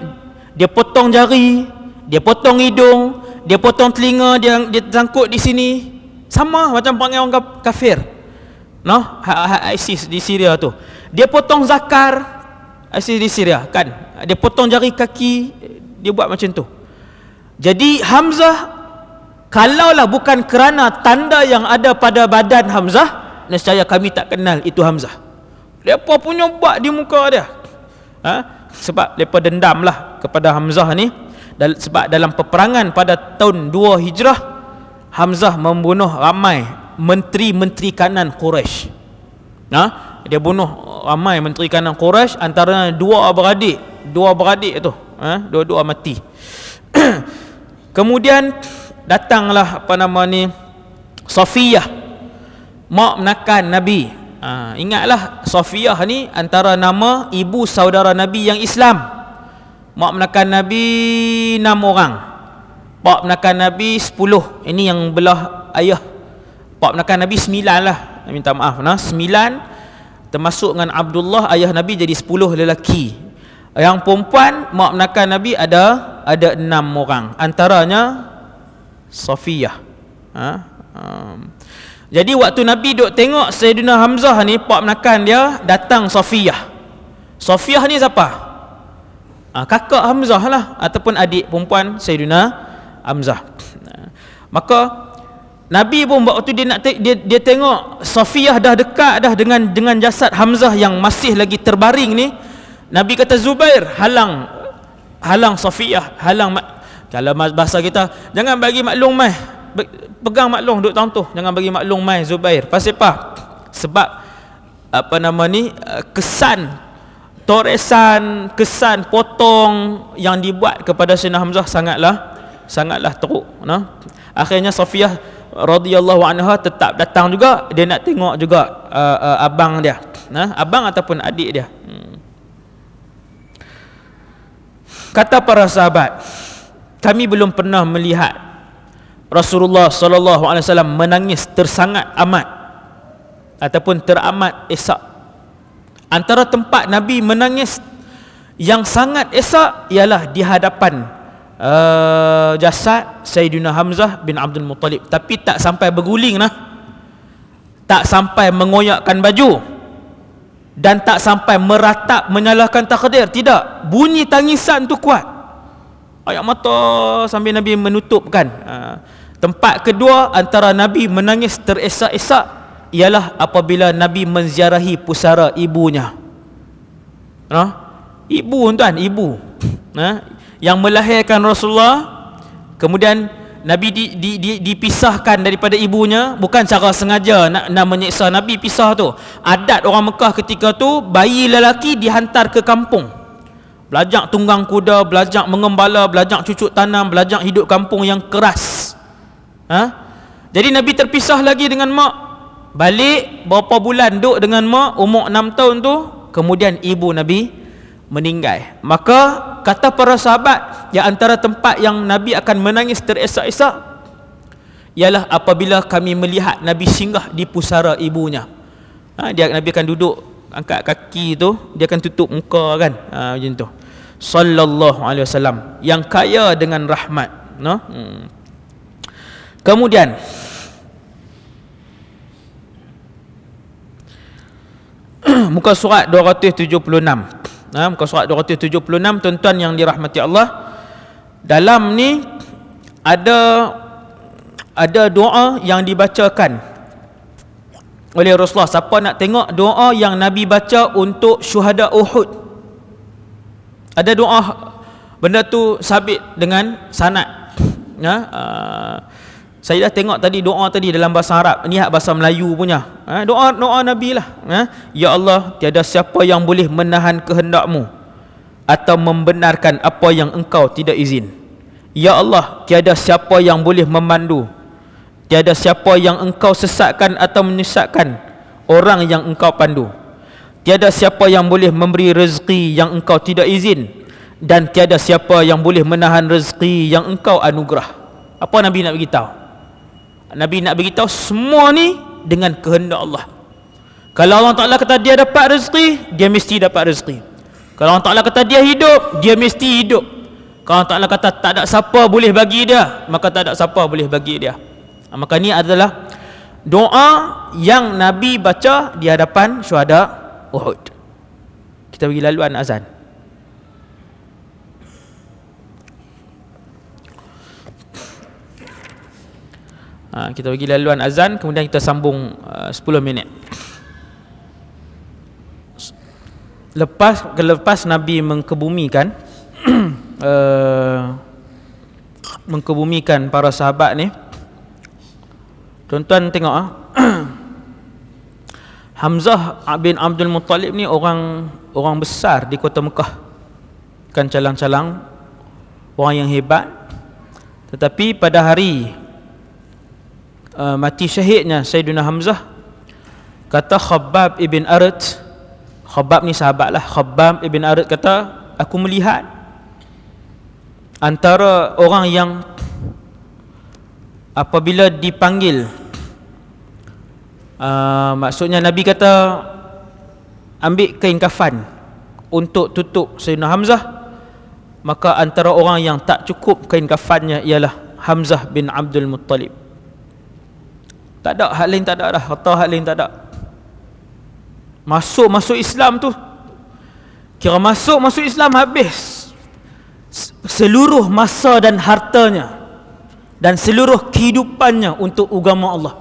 dia potong jari dia potong hidung dia potong telinga dia dia tangkut di sini sama macam panggil orang kafir nah ha-, ha-, ha-, ISIS di Syria tu dia potong zakar Asis di Syria kan dia potong jari kaki dia buat macam tu jadi Hamzah kalaulah bukan kerana tanda yang ada pada badan Hamzah nescaya kami tak kenal itu Hamzah mereka punya buat di muka dia ha? sebab mereka dendam lah kepada Hamzah ni sebab dalam peperangan pada tahun 2 Hijrah Hamzah membunuh ramai menteri-menteri kanan Quraisy. Nah, ha? dia bunuh ramai menteri kanan Quraisy antara dua beradik dua beradik tu eh? dua-dua mati (clears throat) kemudian datanglah apa nama ni Safiyah mak menakan Nabi ha, ingatlah Safiyah ni antara nama ibu saudara Nabi yang Islam mak menakan Nabi enam orang pak menakan Nabi sepuluh ini yang belah ayah pak menakan Nabi sembilan lah minta maaf nah sembilan termasuk dengan Abdullah ayah Nabi jadi 10 lelaki yang perempuan mak menakan Nabi ada ada 6 orang antaranya Safiyah ha? Um. jadi waktu Nabi duk tengok Sayyidina Hamzah ni pak menakan dia datang Safiyah Safiyah ni siapa? Ha, kakak Hamzah lah ataupun adik perempuan Sayyidina Hamzah maka Nabi pun waktu dia nak dia, dia tengok Safiyah dah dekat dah dengan dengan jasad Hamzah yang masih lagi terbaring ni. Nabi kata Zubair halang halang Safiyah, halang kalau bahasa kita jangan bagi maklum mai. Pegang maklum duk tahun tu. Jangan bagi maklum mai Zubair. Pasal apa? Sebab apa nama ni eh, kesan toresan kesan potong yang dibuat kepada Sayyidina Hamzah sangatlah sangatlah teruk nah akhirnya Safiyah radhiyallahu anha tetap datang juga dia nak tengok juga uh, uh, abang dia nah ha? abang ataupun adik dia hmm. kata para sahabat kami belum pernah melihat Rasulullah sallallahu alaihi wasallam menangis tersangat amat ataupun teramat esak antara tempat nabi menangis yang sangat esak ialah di hadapan Eh, jasad Sayyidina Hamzah bin Abdul Muttalib tapi tak sampai berguling lah tak sampai mengoyakkan baju dan tak sampai meratap menyalahkan takdir tidak bunyi tangisan tu kuat ayat mata sambil Nabi menutupkan eh, tempat kedua antara Nabi menangis teresak-esak ialah apabila Nabi menziarahi pusara ibunya ibu tuan ibu ha? yang melahirkan Rasulullah kemudian Nabi di, di, di, dipisahkan daripada ibunya bukan cara sengaja nak, nak menyiksa Nabi pisah tu adat orang Mekah ketika tu bayi lelaki dihantar ke kampung belajar tunggang kuda belajar mengembala belajar cucuk tanam belajar hidup kampung yang keras ha? jadi Nabi terpisah lagi dengan mak balik berapa bulan duduk dengan mak umur 6 tahun tu kemudian ibu Nabi meninggal. Maka kata para sahabat, yang antara tempat yang Nabi akan menangis teresak-esak ialah apabila kami melihat Nabi singgah di pusara ibunya. Ha, dia Nabi akan duduk angkat kaki tu, dia akan tutup muka kan. Ha, macam tu. Sallallahu alaihi wasallam yang kaya dengan rahmat, no? Hmm. Kemudian (clears throat) muka surat 276 Nah, muka surat 276 tuan-tuan yang dirahmati Allah. Dalam ni ada ada doa yang dibacakan oleh Rasulullah. Siapa nak tengok doa yang Nabi baca untuk syuhada Uhud? Ada doa benda tu sabit dengan sanad. Ya, aa, ah, saya dah tengok tadi doa tadi dalam bahasa Arab, hak bahasa Melayu punya. Ha? doa doa Nabi lah. Ha? Ya Allah, tiada siapa yang boleh menahan kehendakmu atau membenarkan apa yang engkau tidak izin. Ya Allah, tiada siapa yang boleh memandu. Tiada siapa yang engkau sesatkan atau menyesatkan orang yang engkau pandu. Tiada siapa yang boleh memberi rezeki yang engkau tidak izin dan tiada siapa yang boleh menahan rezeki yang engkau anugerah. Apa Nabi nak beritahu? Nabi nak beritahu semua ni dengan kehendak Allah. Kalau Allah Taala kata dia dapat rezeki, dia mesti dapat rezeki. Kalau Allah Taala kata dia hidup, dia mesti hidup. Kalau Allah Taala kata tak ada siapa boleh bagi dia, maka tak ada siapa boleh bagi dia. Ha, maka ni adalah doa yang Nabi baca di hadapan syuhada Uhud. Kita bagi laluan azan. Ha, kita bagi laluan azan kemudian kita sambung uh, 10 minit. Lepas lepas Nabi mengkebumikan (clears throat) uh, mengkebumikan para sahabat ni. Tuan-tuan tengok ah. (clears throat) Hamzah bin Abdul Muttalib ni orang orang besar di kota Mekah. Kan calang-calang orang yang hebat. Tetapi pada hari uh, mati syahidnya Sayyidina Hamzah kata Khabbab ibn Arad Khabbab ni lah. Khabbab ibn Arad kata aku melihat antara orang yang apabila dipanggil uh, maksudnya Nabi kata ambil kain kafan untuk tutup Sayyidina Hamzah maka antara orang yang tak cukup kain kafannya ialah Hamzah bin Abdul Muttalib tak ada hal lain tak ada dah. Kata hal lain tak ada. Masuk masuk Islam tu. Kira masuk masuk Islam habis. Seluruh masa dan hartanya dan seluruh kehidupannya untuk agama Allah.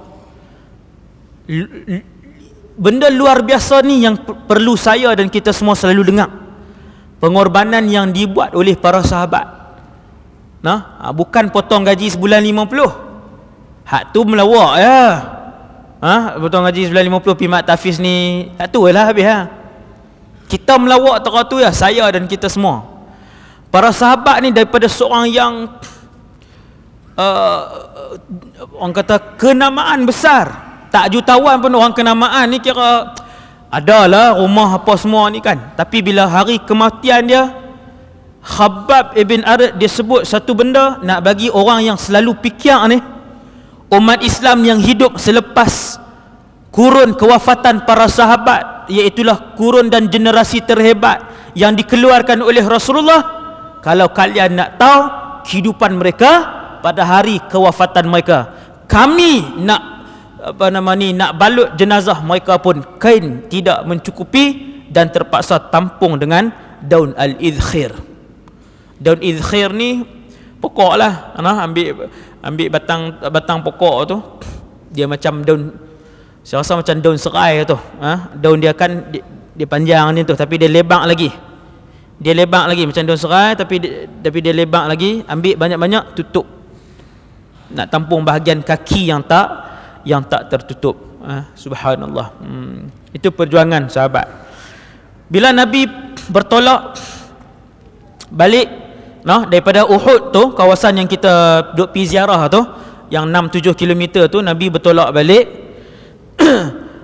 Benda luar biasa ni yang perlu saya dan kita semua selalu dengar. Pengorbanan yang dibuat oleh para sahabat. Nah, ha, bukan potong gaji sebulan 50. Hak tu melawak ya. Ha, betul ngaji 950 pi mat tafiz ni. hak tu lah habis ha. Kita melawak tak teratur ya saya dan kita semua. Para sahabat ni daripada seorang yang uh, orang kata kenamaan besar. Tak jutawan pun orang kenamaan ni kira adalah rumah apa semua ni kan. Tapi bila hari kematian dia Khabab ibn Arad dia sebut satu benda nak bagi orang yang selalu fikir ni umat Islam yang hidup selepas kurun kewafatan para sahabat iaitulah kurun dan generasi terhebat yang dikeluarkan oleh Rasulullah kalau kalian nak tahu kehidupan mereka pada hari kewafatan mereka kami nak apa nama ni nak balut jenazah mereka pun kain tidak mencukupi dan terpaksa tampung dengan daun al-izkhir daun izkhir ni pokoklah nah ambil ambil batang batang pokok tu dia macam daun saya rasa macam daun serai tu ha? daun dia kan dia, dia panjang ni tu tapi dia lebang lagi dia lebang lagi macam daun serai tapi tapi dia lebang lagi ambil banyak-banyak tutup nak tampung bahagian kaki yang tak yang tak tertutup ha? subhanallah hmm. itu perjuangan sahabat bila Nabi bertolak balik nah daripada Uhud tu kawasan yang kita duk pi ziarah tu yang 6 7 km tu Nabi bertolak balik (clears throat)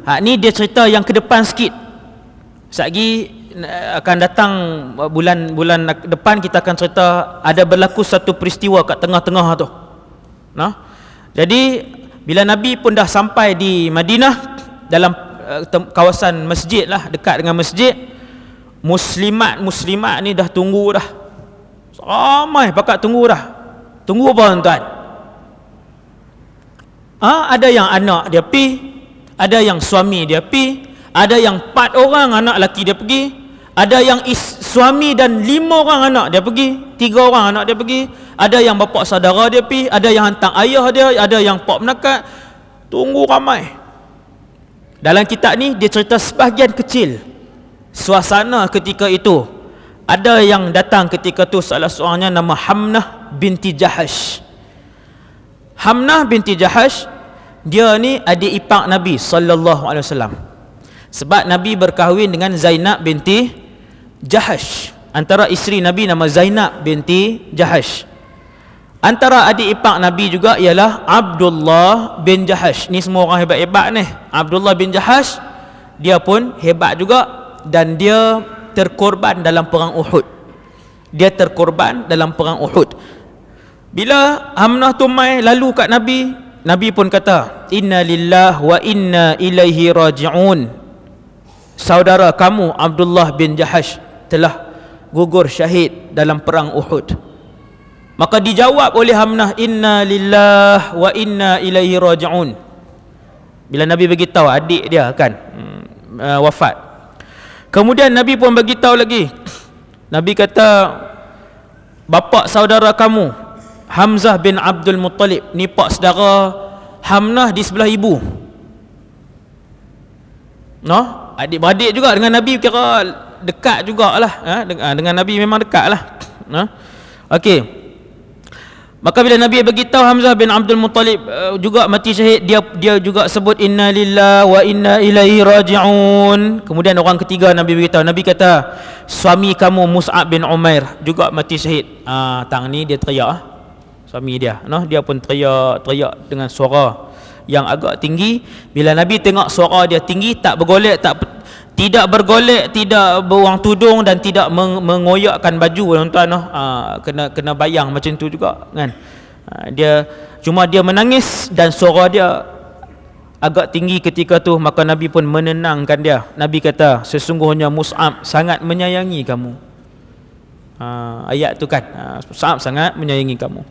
ha ni dia cerita yang ke depan sikit satgi eh, akan datang bulan-bulan depan kita akan cerita ada berlaku satu peristiwa kat tengah-tengah tu nah jadi bila Nabi pun dah sampai di Madinah dalam uh, kawasan masjid lah dekat dengan masjid Muslimat-Muslimat ni dah tunggu dah Ramai pakat tunggu dah. Tunggu apa tuan? Ha, ada yang anak dia pergi, ada yang suami dia pergi, ada yang empat orang anak lelaki dia pergi, ada yang is, suami dan lima orang anak dia pergi, tiga orang anak dia pergi, ada yang bapak saudara dia pergi, ada yang hantar ayah dia, ada yang pak menakat. Tunggu ramai. Dalam kitab ni dia cerita sebahagian kecil suasana ketika itu ada yang datang ketika tu salah seorangnya nama Hamnah binti Jahash Hamnah binti Jahash dia ni adik ipar Nabi sallallahu alaihi wasallam sebab Nabi berkahwin dengan Zainab binti Jahash antara isteri Nabi nama Zainab binti Jahash antara adik ipar Nabi juga ialah Abdullah bin Jahash ni semua orang hebat-hebat ni Abdullah bin Jahash dia pun hebat juga dan dia terkorban dalam perang Uhud. Dia terkorban dalam perang Uhud. Bila Hamnah tu mai lalu kat Nabi, Nabi pun kata, "Inna lillah wa inna ilaihi raji'un." Saudara kamu Abdullah bin Jahash telah gugur syahid dalam perang Uhud. Maka dijawab oleh Hamnah, "Inna lillah wa inna ilaihi raji'un." Bila Nabi beritahu adik dia kan, hmm, uh, wafat Kemudian Nabi pun bagi tahu lagi. Nabi kata bapa saudara kamu Hamzah bin Abdul Muttalib ni pak saudara Hamnah di sebelah ibu. No, adik-beradik juga dengan Nabi kira dekat jugalah eh? Ah, dengan, Nabi memang dekatlah. Nah. Okey. Maka bila Nabi beritahu Hamzah bin Abdul Muttalib uh, juga mati syahid dia dia juga sebut inna lillah wa inna ilaihi rajiun. Kemudian orang ketiga Nabi beritahu Nabi kata suami kamu Mus'ab bin Umair juga mati syahid. Ah uh, tang ni dia teriak uh, suami dia. Noh dia pun teriak teriak dengan suara yang agak tinggi. Bila Nabi tengok suara dia tinggi tak bergolek tak tidak bergolek tidak beruang tudung dan tidak mengoyakkan baju tuan-tuan uh, kena kena bayang macam tu juga kan uh, dia cuma dia menangis dan suara dia agak tinggi ketika tu maka nabi pun menenangkan dia nabi kata sesungguhnya mus'ab sangat menyayangi kamu uh, ayat tu kan uh, mus'ab sangat menyayangi kamu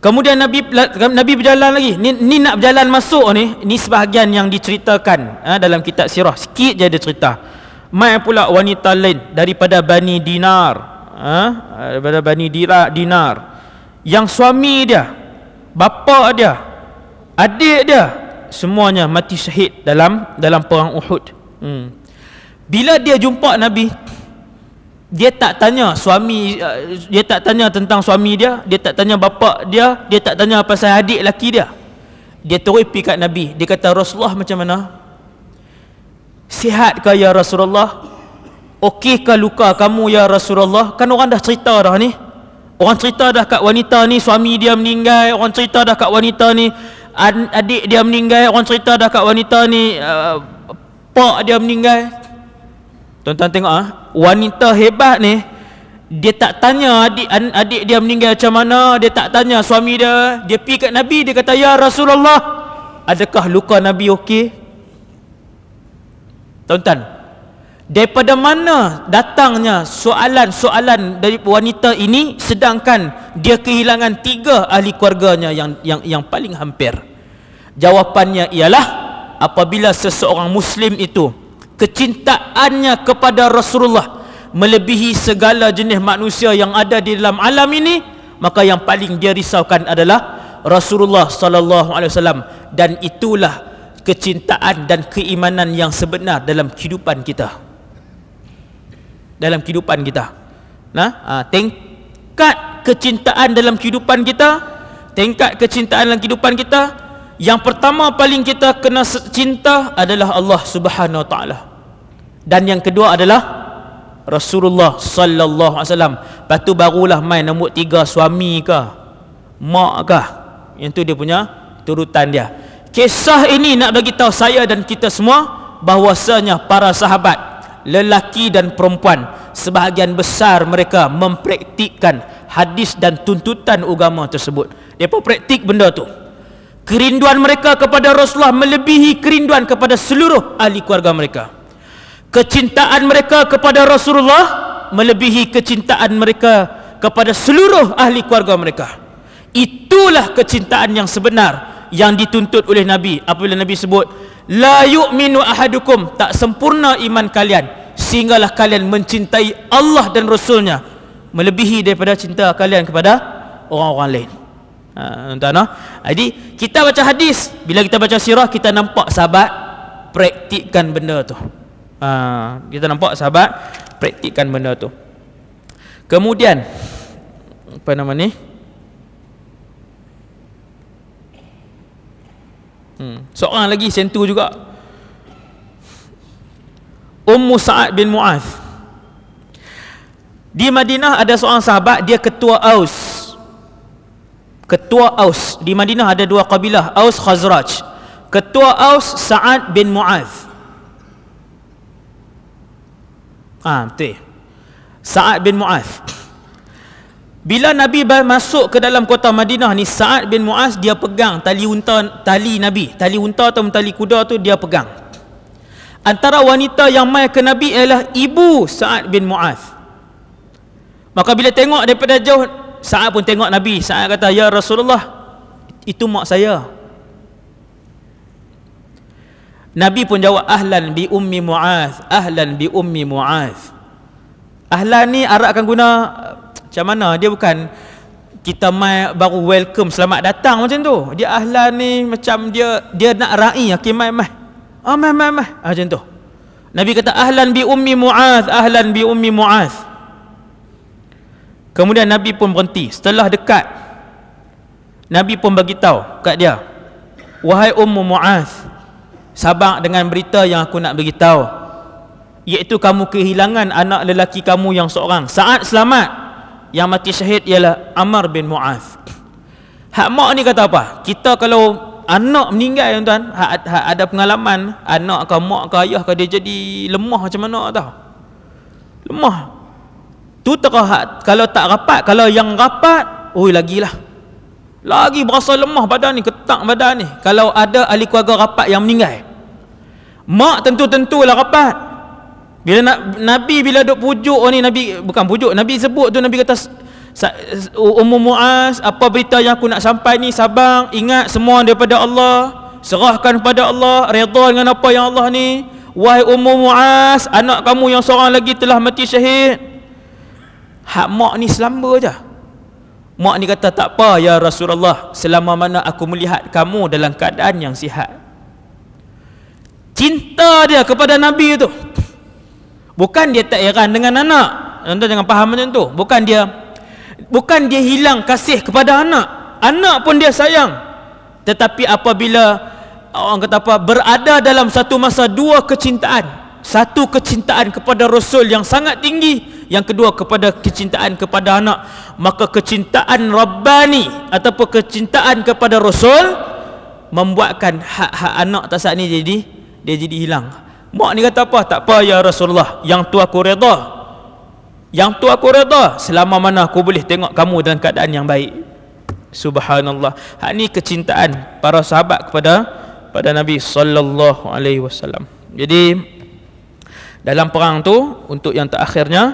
Kemudian Nabi Nabi berjalan lagi. Ni, ni nak berjalan masuk ni. Ni sebahagian yang diceritakan ha, dalam kitab sirah. Sikit je ada cerita. Mai pula wanita lain daripada Bani Dinar. Ha, daripada Bani Dira, Dinar. Yang suami dia. Bapa dia. Adik dia. Semuanya mati syahid dalam dalam perang Uhud. Hmm. Bila dia jumpa Nabi, dia tak tanya suami uh, dia tak tanya tentang suami dia dia tak tanya bapa dia dia tak tanya pasal adik laki dia dia terus pergi kat Nabi dia kata Rasulullah macam mana sihat ke ya Rasulullah okey ke luka kamu ya Rasulullah kan orang dah cerita dah ni orang cerita dah kat wanita ni suami dia meninggal orang cerita dah kat wanita ni adik dia meninggal orang cerita dah kat wanita ni uh, pak dia meninggal Tuan-tuan tengok ah, wanita hebat ni dia tak tanya adik adik dia meninggal macam mana, dia tak tanya suami dia, dia pergi kat Nabi dia kata ya Rasulullah, adakah luka Nabi okey? Tuan-tuan, daripada mana datangnya soalan-soalan dari wanita ini sedangkan dia kehilangan tiga ahli keluarganya yang yang yang paling hampir. Jawapannya ialah apabila seseorang muslim itu kecintaannya kepada Rasulullah melebihi segala jenis manusia yang ada di dalam alam ini maka yang paling dia risaukan adalah Rasulullah sallallahu alaihi wasallam dan itulah kecintaan dan keimanan yang sebenar dalam kehidupan kita dalam kehidupan kita nah ha, tingkat kecintaan dalam kehidupan kita tingkat kecintaan dalam kehidupan kita yang pertama paling kita kena cinta adalah Allah Subhanahu Wa Taala. Dan yang kedua adalah Rasulullah sallallahu alaihi wasallam. Batu barulah mai nombor tiga suami ke? Mak ke? Yang tu dia punya turutan dia. Kisah ini nak bagi tahu saya dan kita semua bahwasanya para sahabat lelaki dan perempuan sebahagian besar mereka mempraktikkan hadis dan tuntutan agama tersebut. Depa praktik benda tu. Kerinduan mereka kepada Rasulullah melebihi kerinduan kepada seluruh ahli keluarga mereka. Kecintaan mereka kepada Rasulullah melebihi kecintaan mereka kepada seluruh ahli keluarga mereka. Itulah kecintaan yang sebenar yang dituntut oleh Nabi apabila Nabi sebut la yu'minu ahadukum tak sempurna iman kalian sehinggalah kalian mencintai Allah dan Rasulnya melebihi daripada cinta kalian kepada orang-orang lain. Ha, tuan-tuan. Ha? Jadi kita baca hadis, bila kita baca sirah kita nampak sahabat praktikkan benda tu. Ha, kita nampak sahabat praktikkan benda tu. Kemudian apa nama ni? Hmm, seorang lagi sentuh juga. Ummu Sa'ad bin Mu'ath. Di Madinah ada seorang sahabat, dia ketua Aus ketua Aus di Madinah ada dua kabilah Aus Khazraj ketua Aus Sa'ad bin Mu'az ah ha, betul Sa'ad bin Mu'az bila Nabi masuk ke dalam kota Madinah ni Sa'ad bin Mu'az dia pegang tali unta tali Nabi tali unta atau tali kuda tu dia pegang antara wanita yang mai ke Nabi ialah ibu Sa'ad bin Mu'az maka bila tengok daripada jauh Sa'ad pun tengok Nabi Sa'ad kata Ya Rasulullah Itu mak saya Nabi pun jawab Ahlan bi ummi mu'ath Ahlan bi ummi mu'ath Ahlan ni Arab akan guna Macam mana Dia bukan kita mai baru welcome selamat datang macam tu dia ahlan ni macam dia dia nak rai okey mai mai ah mai mai mai ah, macam tu nabi kata ahlan bi ummi muaz ahlan bi ummi muaz Kemudian Nabi pun berhenti. Setelah dekat Nabi pun bagi tahu kat dia. Wahai Ummu Muaz, sabar dengan berita yang aku nak bagi tahu, Iaitu kamu kehilangan anak lelaki kamu yang seorang. Saat selamat yang mati syahid ialah Amr bin Muaz. Hak mak ni kata apa? Kita kalau anak meninggal tuan-tuan, hak, hak ada pengalaman anak ke mak ke ayah ke dia jadi lemah macam mana tahu. Lemah Tu terhad. Kalau tak rapat, kalau yang rapat, oi lagilah. Lagi berasa lemah badan ni, ketak badan ni. Kalau ada ahli keluarga rapat yang meninggal. Mak tentu-tentulah rapat. Bila na- Nabi bila duk pujuk oh ni Nabi bukan pujuk Nabi sebut tu Nabi kata Ummu muas apa berita yang aku nak sampai ni Sabang ingat semua daripada Allah serahkan kepada Allah redha dengan apa yang Allah ni wahai Ummu muas anak kamu yang seorang lagi telah mati syahid Hak mak ni selamba je. Mak ni kata tak apa ya Rasulullah selama mana aku melihat kamu dalam keadaan yang sihat. Cinta dia kepada Nabi tu. Bukan dia tak heran dengan anak. Tuan-tuan jangan faham macam tu. Bukan dia bukan dia hilang kasih kepada anak. Anak pun dia sayang. Tetapi apabila orang kata apa berada dalam satu masa dua kecintaan satu kecintaan kepada Rasul yang sangat tinggi yang kedua kepada kecintaan kepada anak maka kecintaan Rabbani ataupun kecintaan kepada Rasul membuatkan hak-hak anak tak saat ni jadi dia jadi hilang mak ni kata apa tak apa ya Rasulullah yang tu aku reda yang tu aku reda selama mana aku boleh tengok kamu dalam keadaan yang baik subhanallah hak ni kecintaan para sahabat kepada pada Nabi saw. alaihi jadi dalam perang tu untuk yang terakhirnya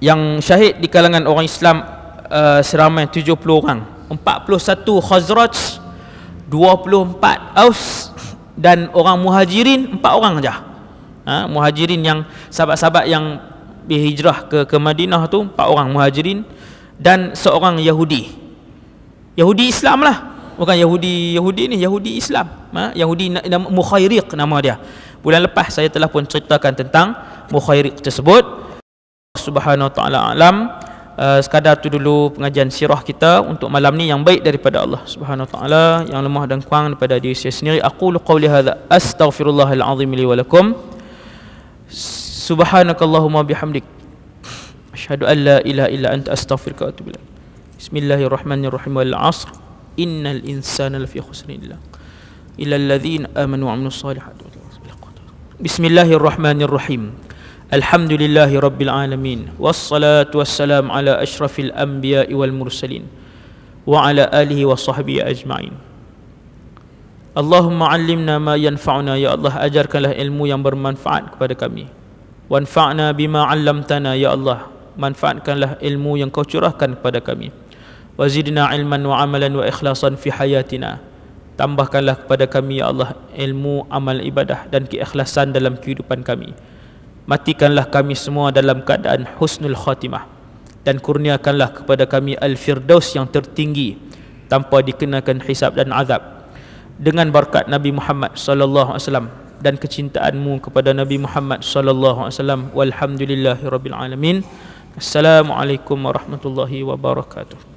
yang syahid di kalangan orang Islam uh, seramai 70 orang 41 khazraj 24 aus dan orang muhajirin 4 orang saja ha, muhajirin yang sahabat-sahabat yang berhijrah ke ke Madinah tu 4 orang muhajirin dan seorang Yahudi Yahudi Islam lah bukan Yahudi Yahudi ni Yahudi Islam ha, Yahudi Mukhairiq nama dia Bulan lepas saya telah pun ceritakan tentang mukhairiq tersebut. Subhanahu wa taala alam. Uh, sekadar tu dulu pengajian sirah kita untuk malam ni yang baik daripada Allah Subhanahu wa taala yang lemah dan kurang daripada diri saya sendiri aku qauli hadza astaghfirullahal azim li wa lakum subhanakallahumma bihamdik asyhadu an la ilaha illa anta astaghfiruka wa atubu bismillahirrahmanirrahim wal asr innal insana lafi khusril illa alladhina amanu wa amilus salihati Bismillahirrahmanirrahim. Alhamdulillahi Rabbil Alamin. Wassalatu wassalam ala ashrafil anbiya wal mursalin. Wa ala alihi wa sahbihi ajma'in. Allahumma allimna ma yanfa'una ya Allah. Ajarkanlah ilmu yang bermanfaat kepada kami. Wanfa'na bima allamtana ya Allah. Manfaatkanlah ilmu yang kau curahkan kepada kami. Wazidna ilman wa amalan wa ikhlasan fi hayatina. Wa Tambahkanlah kepada kami ya Allah ilmu amal ibadah dan keikhlasan dalam kehidupan kami. Matikanlah kami semua dalam keadaan husnul khatimah dan kurniakanlah kepada kami al-firdaus yang tertinggi tanpa dikenakan hisab dan azab. Dengan berkat Nabi Muhammad sallallahu alaihi wasallam dan kecintaanmu kepada Nabi Muhammad sallallahu alaihi wasallam walhamdulillahirabbil alamin. Assalamualaikum warahmatullahi wabarakatuh.